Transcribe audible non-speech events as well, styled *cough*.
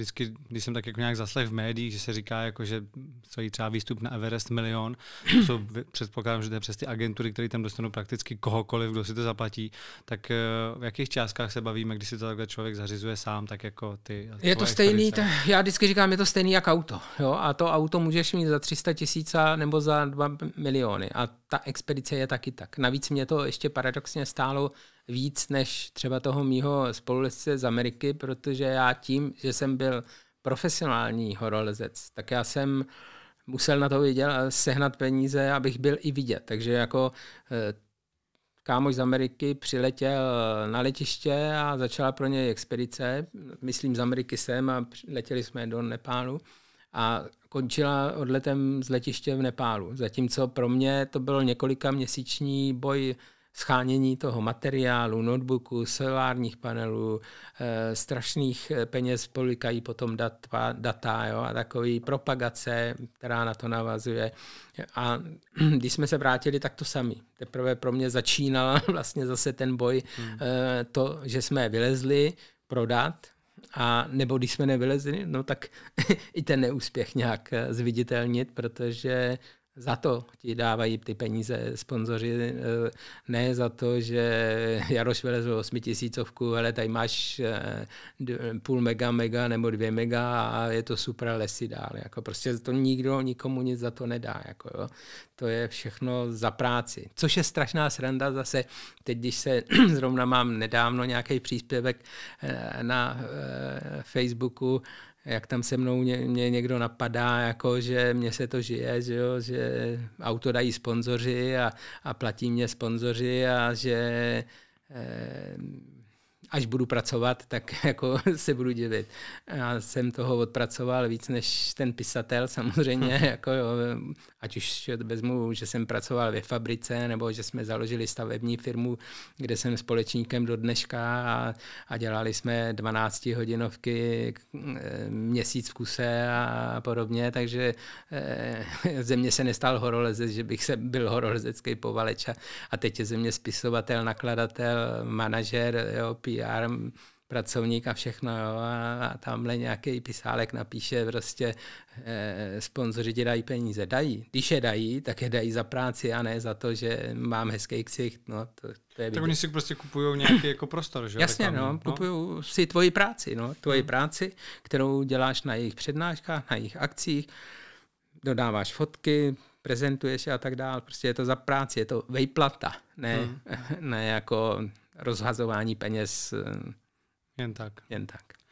vždycky, když jsem tak jako nějak zaslech v médiích, že se říká, jako, že jí třeba výstup na Everest milion, to jsou, *clears throat* předpokládám, že to je přes ty agentury, které tam dostanou prakticky kohokoliv, kdo si to zaplatí, tak eh, v jakých částkách se bavíme, když si to takhle člověk zařizuje sám, tak jako ty? Je to stejný, t- já vždycky říkám, je to stejný jak auto. Jo? A to auto můžeš mít za 300 tisíc nebo za 2 miliony. A ta expedice je taky tak. Navíc mě to ještě paradoxně stálo víc než třeba toho mýho spolulesce z Ameriky, protože já tím, že jsem byl byl profesionální horolezec, tak já jsem musel na to a sehnat peníze, abych byl i vidět. Takže jako eh, kámoš z Ameriky přiletěl eh, na letiště a začala pro něj expedice, myslím z Ameriky sem a letěli jsme do Nepálu a končila odletem z letiště v Nepálu. Zatímco pro mě to byl několika měsíční boj schánění toho materiálu, notebooku, solárních panelů, e, strašných eh, peněz polikají potom data, data jo, a takový propagace, která na to navazuje. A *clears throat* když jsme se vrátili, tak to sami. Teprve pro mě začínal *laughs* vlastně zase ten boj, hmm. e, to, že jsme vylezli prodat, a nebo když jsme nevylezli, no tak *laughs* i ten neúspěch nějak zviditelnit, protože za to ti dávají ty peníze sponzoři, eh, ne za to, že *laughs* Jaroš vylezl osmitisícovku, ale tady máš eh, půl mega, mega nebo dvě mega a je to super, lesy dál. Jako prostě to nikdo, nikomu nic za to nedá. Jako jo. To je všechno za práci. Což je strašná sranda zase, teď když se *clears throat* zrovna mám nedávno nějaký příspěvek eh, na Facebooku, jak tam se mnou mě, mě někdo napadá, jako že mě se to žije, že, jo, že auto dají sponzoři a, a platí mě sponzoři a že eh, až budu pracovat, tak *laughs* jako se budu divit. Já jsem toho odpracoval víc než ten pisatel samozřejmě, hm. jako jo, ať už vezmu, že jsem pracoval ve fabrice, nebo že jsme založili stavební firmu, kde jsem společníkem do dneška a, a dělali jsme 12 hodinovky eh, měsíc v kuse a podobně, takže eh, *laughs* ze mě se nestal horolezec, že bych se byl horolezecký povaleč a, a teď je ze mě spisovatel, nakladatel, manažer, jo, pí, PR pracovník a všechno, jo, a, a tamhle nějaký pisálek napíše prostě eh, sponzoři ti dají peníze. Dají. Když je dají, tak je dají za práci a ne za to, že mám hezký ksicht. No, to, to je tak oni si prostě kupují nějaký jako prostor, že? Jasně, Reklamní, no, no. kupují no. si tvoji práci, no, tvoji hmm. práci, kterou děláš na jejich přednáškách, na jejich akcích, dodáváš fotky, prezentuje se a tak dále. Prostě je to za práci, je to vejplata, ne, hmm. *laughs* ne jako rozhazování peněz. Eh, jen tak. Jen tak.